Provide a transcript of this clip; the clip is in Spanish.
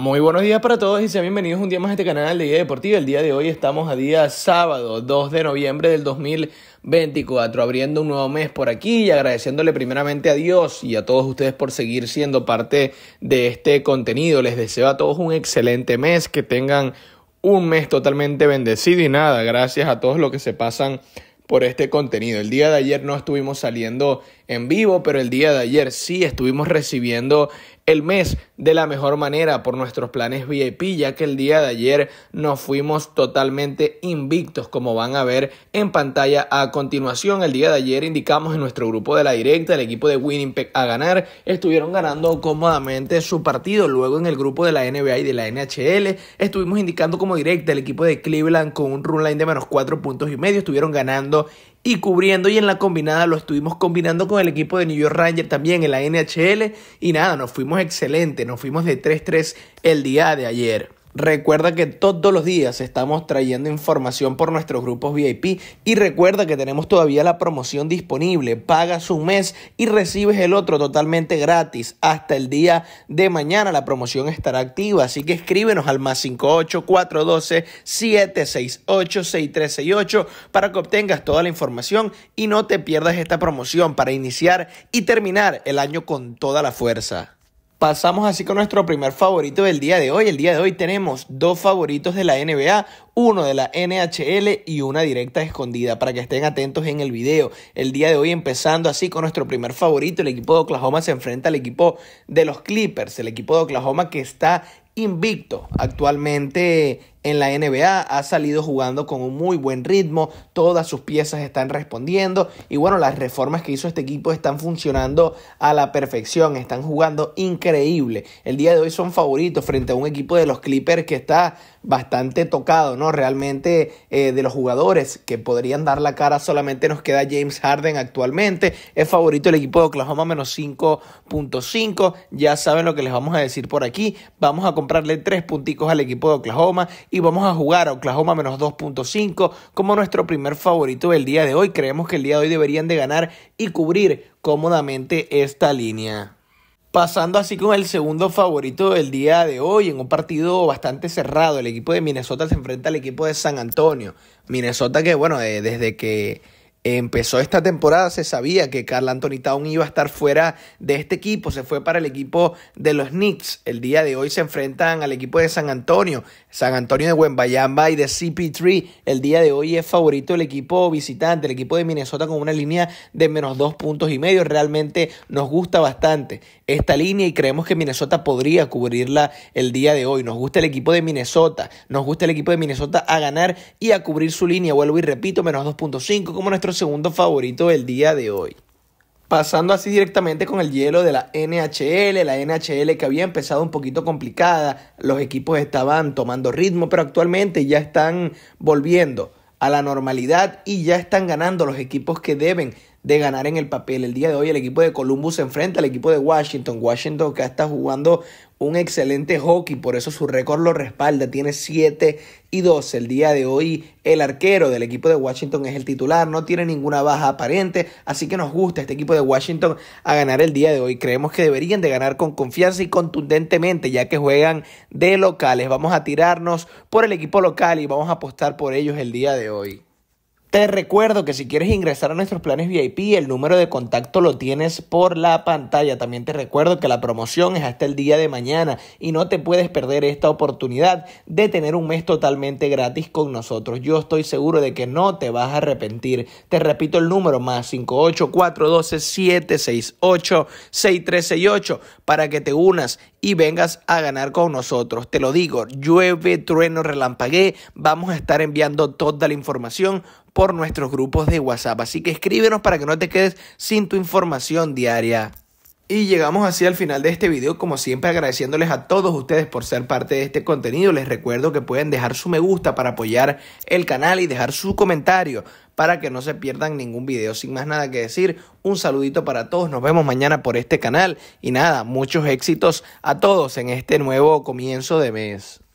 Muy buenos días para todos y sean bienvenidos un día más a este canal de Día Deportiva. El día de hoy estamos a día sábado 2 de noviembre del 2024, abriendo un nuevo mes por aquí y agradeciéndole primeramente a Dios y a todos ustedes por seguir siendo parte de este contenido. Les deseo a todos un excelente mes, que tengan un mes totalmente bendecido y nada, gracias a todos los que se pasan por este contenido. El día de ayer no estuvimos saliendo en vivo, pero el día de ayer sí estuvimos recibiendo el mes de la mejor manera por nuestros planes VIP, ya que el día de ayer nos fuimos totalmente invictos, como van a ver en pantalla a continuación. El día de ayer indicamos en nuestro grupo de la directa, el equipo de Winnipeg a ganar, estuvieron ganando cómodamente su partido. Luego en el grupo de la NBA y de la NHL, estuvimos indicando como directa el equipo de Cleveland con un run line de menos 4 puntos y medio, estuvieron ganando y cubriendo y en la combinada lo estuvimos combinando con el equipo de New York Rangers también en la NHL y nada, nos fuimos excelente, nos fuimos de 3-3 el día de ayer. Recuerda que todos los días estamos trayendo información por nuestros grupos VIP y recuerda que tenemos todavía la promoción disponible. Pagas un mes y recibes el otro totalmente gratis. Hasta el día de mañana la promoción estará activa, así que escríbenos al más 412 768 6368 para que obtengas toda la información y no te pierdas esta promoción para iniciar y terminar el año con toda la fuerza. Pasamos así con nuestro primer favorito del día de hoy. El día de hoy tenemos dos favoritos de la NBA, uno de la NHL y una directa escondida para que estén atentos en el video. El día de hoy empezando así con nuestro primer favorito, el equipo de Oklahoma se enfrenta al equipo de los Clippers, el equipo de Oklahoma que está invicto actualmente en la NBA, ha salido jugando con un muy buen ritmo, todas sus piezas están respondiendo y bueno, las reformas que hizo este equipo están funcionando a la perfección, están jugando increíble. El día de hoy son favoritos frente a un equipo de los Clippers que está bastante tocado, ¿no? Realmente eh, de los jugadores que podrían dar la cara solamente nos queda James Harden actualmente, es favorito el equipo de Oklahoma menos 5.5, ya saben lo que les vamos a decir por aquí, vamos a comprarle tres punticos al equipo de Oklahoma y vamos a jugar a Oklahoma menos 2.5 como nuestro primer favorito del día de hoy. Creemos que el día de hoy deberían de ganar y cubrir cómodamente esta línea. Pasando así con el segundo favorito del día de hoy, en un partido bastante cerrado, el equipo de Minnesota se enfrenta al equipo de San Antonio. Minnesota que, bueno, eh, desde que empezó esta temporada se sabía que Carl Anthony Town iba a estar fuera de este equipo, se fue para el equipo de los Knicks. El día de hoy se enfrentan al equipo de San Antonio, San Antonio de Wembayamba y de CP3. El día de hoy es favorito el equipo visitante, el equipo de Minnesota con una línea de menos dos puntos y medio. Realmente nos gusta bastante esta línea y creemos que Minnesota podría cubrirla el día de hoy. Nos gusta el equipo de Minnesota, nos gusta el equipo de Minnesota a ganar y a cubrir su línea. Vuelvo y repito, menos 2.5 como nuestro segundo favorito del día de hoy. Pasando así directamente con el hielo de la NHL, la NHL que había empezado un poquito complicada, los equipos estaban tomando ritmo, pero actualmente ya están volviendo a la normalidad y ya están ganando los equipos que deben de ganar en el papel. El día de hoy el equipo de Columbus se enfrenta al equipo de Washington. Washington que está jugando un excelente hockey, por eso su récord lo respalda, tiene 7 y 12. El día de hoy el arquero del equipo de Washington es el titular, no tiene ninguna baja aparente, así que nos gusta este equipo de Washington a ganar el día de hoy. Creemos que deberían de ganar con confianza y contundentemente, ya que juegan de locales. Vamos a tirarnos por el equipo local y vamos a apostar por ellos el día de hoy. Te recuerdo que si quieres ingresar a nuestros planes VIP, el número de contacto lo tienes por la pantalla. También te recuerdo que la promoción es hasta el día de mañana y no te puedes perder esta oportunidad de tener un mes totalmente gratis con nosotros. Yo estoy seguro de que no te vas a arrepentir. Te repito el número más 58412-768-6368 para que te unas y vengas a ganar con nosotros. Te lo digo, llueve, trueno, relampaguee, vamos a estar enviando toda la información por nuestros grupos de WhatsApp. Así que escríbenos para que no te quedes sin tu información diaria. Y llegamos así al final de este video, como siempre agradeciéndoles a todos ustedes por ser parte de este contenido. Les recuerdo que pueden dejar su me gusta para apoyar el canal y dejar su comentario para que no se pierdan ningún video. Sin más nada que decir, un saludito para todos. Nos vemos mañana por este canal. Y nada, muchos éxitos a todos en este nuevo comienzo de mes.